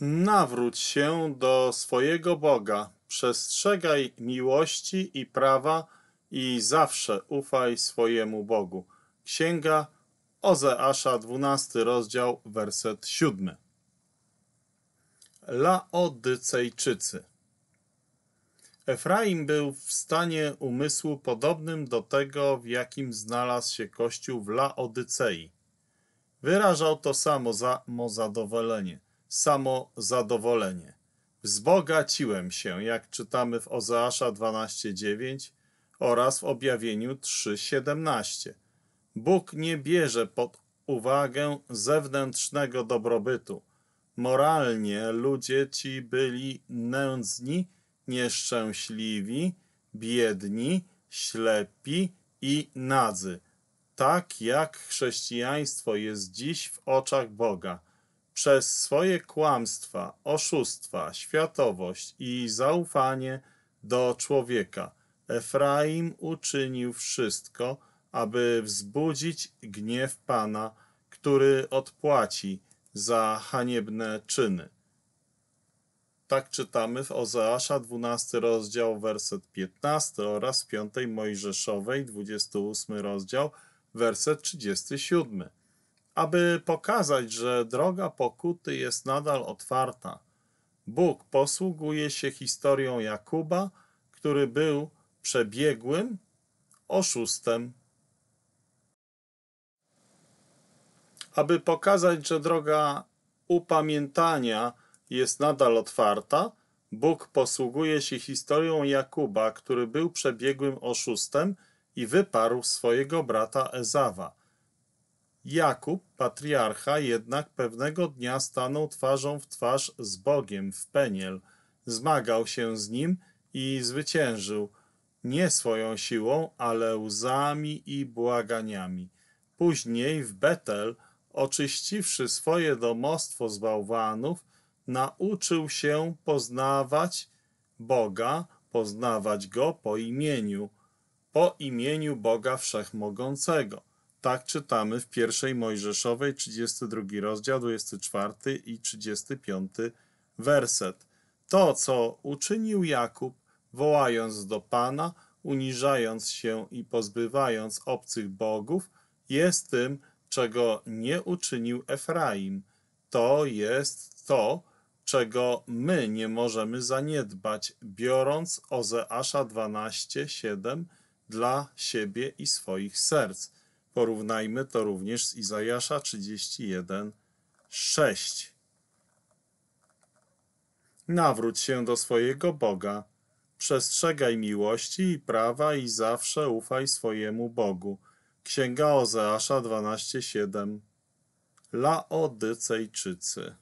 Nawróć się do swojego Boga, przestrzegaj miłości i prawa i zawsze ufaj swojemu Bogu. Księga Ozeasza, 12 rozdział, werset 7. Laodycejczycy Efraim był w stanie umysłu podobnym do tego, w jakim znalazł się Kościół w Laodycei. Wyrażał to samo za zadowolenie samozadowolenie. Wzbogaciłem się, jak czytamy w Ozeasza 12:9 oraz w Objawieniu 3:17. Bóg nie bierze pod uwagę zewnętrznego dobrobytu. Moralnie ludzie ci byli nędzni, nieszczęśliwi, biedni, ślepi i nadzy, tak jak chrześcijaństwo jest dziś w oczach Boga przez swoje kłamstwa, oszustwa, światowość i zaufanie do człowieka. Efraim uczynił wszystko, aby wzbudzić gniew Pana, który odpłaci za haniebne czyny. Tak czytamy w Ozeasza 12 rozdział, werset 15 oraz 5 Mojżeszowej 28 rozdział, werset 37 aby pokazać, że droga pokuty jest nadal otwarta. Bóg posługuje się historią Jakuba, który był przebiegłym oszustem. Aby pokazać, że droga upamiętania jest nadal otwarta, Bóg posługuje się historią Jakuba, który był przebiegłym oszustem i wyparł swojego brata Ezawa. Jakub, patriarcha, jednak pewnego dnia stanął twarzą w twarz z Bogiem w Peniel. Zmagał się z nim i zwyciężył, nie swoją siłą, ale łzami i błaganiami. Później w Betel, oczyściwszy swoje domostwo z bałwanów, nauczył się poznawać Boga, poznawać Go po imieniu, po imieniu Boga Wszechmogącego tak czytamy w pierwszej Mojżeszowej, 32 rozdział, 24 i 35 werset. To, co uczynił Jakub, wołając do Pana, uniżając się i pozbywając obcych bogów, jest tym, czego nie uczynił Efraim. To jest to, czego my nie możemy zaniedbać, biorąc Ozeasza 12:7 dla siebie i swoich serc. Porównajmy to również z Izajasza 31, 6. Nawróć się do swojego Boga, przestrzegaj miłości i prawa i zawsze ufaj swojemu Bogu. Księga Ozeasza 12:7 Laodycejczycy